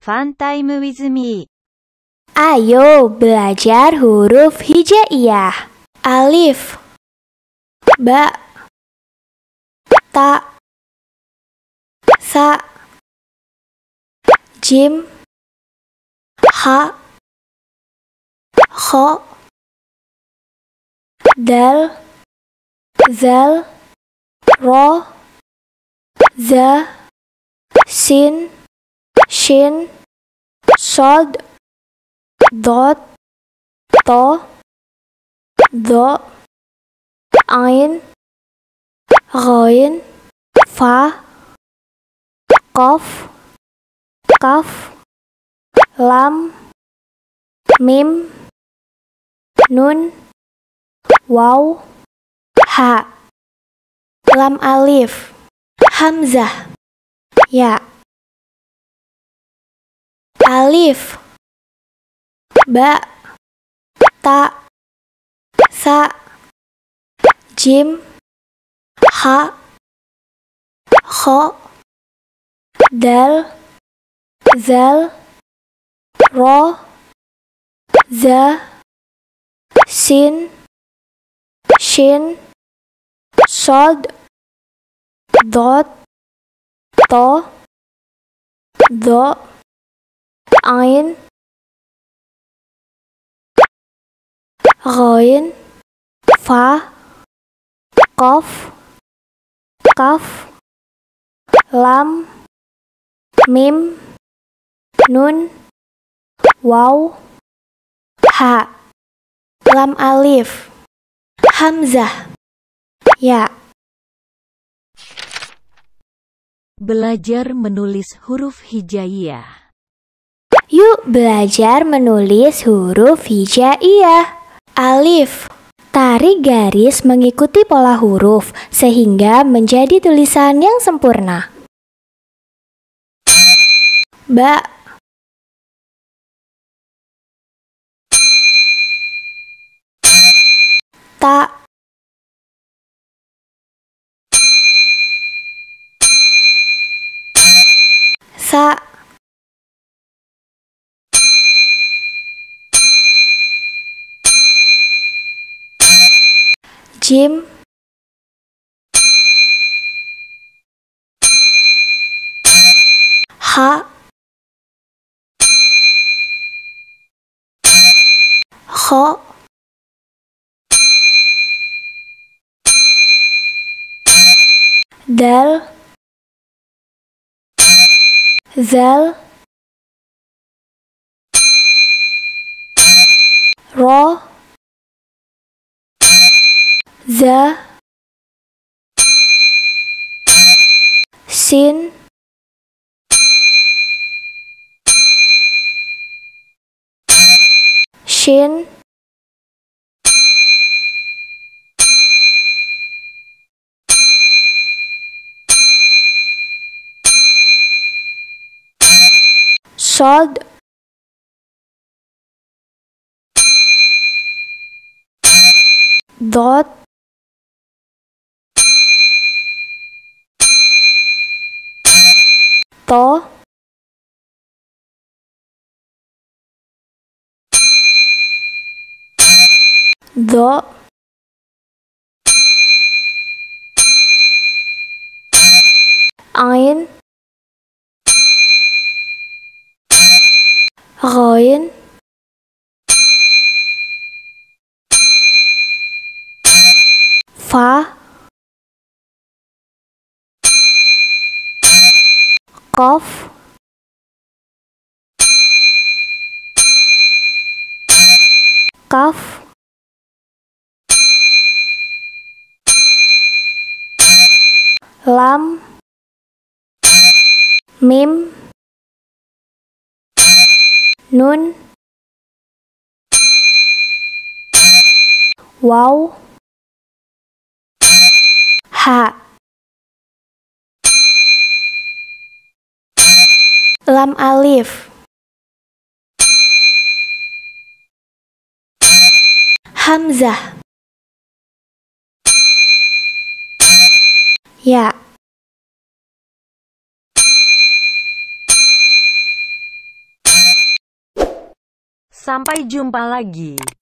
Fun time with me. Ayo belajar huruf hijaiyah. Alif Ba Ta Sa Jim Ha Kho Dal Zal Ro Za sin, shin, sod, dot, to, do, ain, roin, fa, kof, kaf, lam, mim, nun, waw, ha, lam alif, hamzah. Ya. Alif. Ba. Ta. Sa. Jim. Ha. Kho. Dal. Zal. Ro. Za. Sin. Shin. Sod. Dot to do ein rein fa kof kaf lam mim nun waw ha lam alif hamzah ya yeah. Belajar menulis huruf hijaiyah. Yuk belajar menulis huruf hijaiyah. Alif. Tarik garis mengikuti pola huruf sehingga menjadi tulisan yang sempurna. Ba. gym Ha Ho Del Zel Raw za sin shin sod dot to the ein rein fahr of Kaf, lam mim nun Wow, ha Lam alif Hamzah Ya Sampai jumpa lagi.